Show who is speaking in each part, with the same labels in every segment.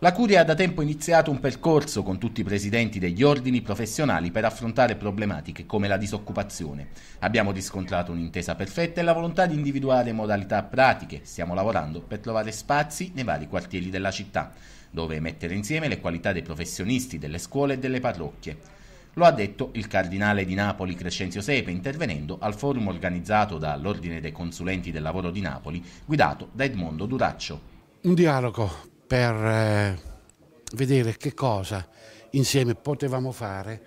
Speaker 1: La Curia ha da tempo iniziato un percorso con tutti i presidenti degli ordini professionali per affrontare problematiche come la disoccupazione. Abbiamo riscontrato un'intesa perfetta e la volontà di individuare modalità pratiche. Stiamo lavorando per trovare spazi nei vari quartieri della città, dove mettere insieme le qualità dei professionisti, delle scuole e delle parrocchie. Lo ha detto il cardinale di Napoli Crescenzio Sepe intervenendo al forum organizzato dall'Ordine dei Consulenti del Lavoro di Napoli, guidato da Edmondo Duraccio.
Speaker 2: Un dialogo per eh, vedere che cosa insieme potevamo fare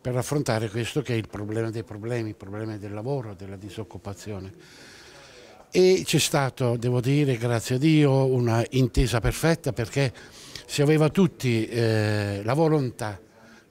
Speaker 2: per affrontare questo che è il problema dei problemi, il problema del lavoro, della disoccupazione. E c'è stato, devo dire, grazie a Dio, una intesa perfetta perché si aveva tutti eh, la volontà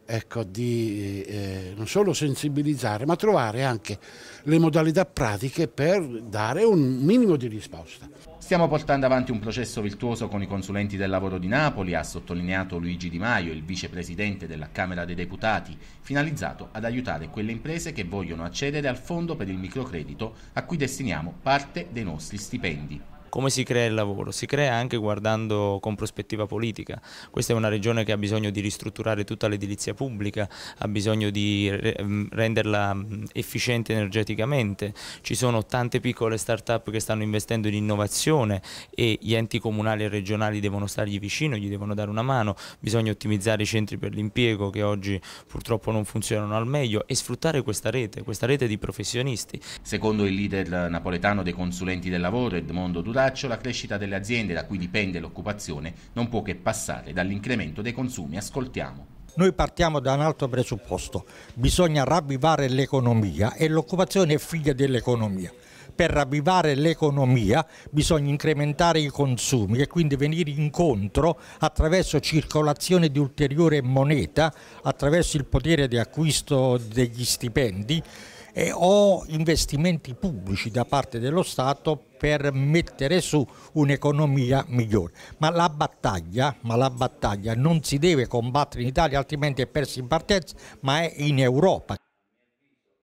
Speaker 2: ecco, di eh, eh, non solo sensibilizzare, ma trovare anche le modalità pratiche per dare un minimo di risposta. Stiamo portando avanti un processo
Speaker 1: virtuoso con i consulenti del lavoro di Napoli, ha sottolineato Luigi Di Maio, il vicepresidente della Camera dei Deputati, finalizzato ad aiutare quelle imprese che vogliono accedere al fondo per il microcredito a cui destiniamo parte dei nostri stipendi.
Speaker 3: Come si crea il lavoro? Si crea anche guardando con prospettiva politica. Questa è una regione che ha bisogno di ristrutturare tutta l'edilizia pubblica, ha bisogno di mm, renderla mm, efficiente energeticamente. Ci sono tante piccole start-up che stanno investendo in innovazione e gli enti comunali e regionali devono stargli vicino, gli devono dare una mano. Bisogna ottimizzare i centri per l'impiego che oggi purtroppo non funzionano al meglio e sfruttare questa rete, questa rete di professionisti. Secondo il leader napoletano dei consulenti del lavoro Edmondo Dudà, braccio la crescita delle aziende da cui
Speaker 1: dipende l'occupazione non può che passare dall'incremento dei consumi. Ascoltiamo.
Speaker 4: Noi partiamo da un altro presupposto, bisogna ravvivare l'economia e l'occupazione è figlia dell'economia. Per ravvivare l'economia bisogna incrementare i consumi e quindi venire incontro attraverso circolazione di ulteriore moneta, attraverso il potere di acquisto degli stipendi eh, o investimenti pubblici da parte dello Stato per mettere su un'economia migliore. Ma la, battaglia, ma la battaglia non si deve combattere in Italia, altrimenti è persa in partenza, ma è in Europa.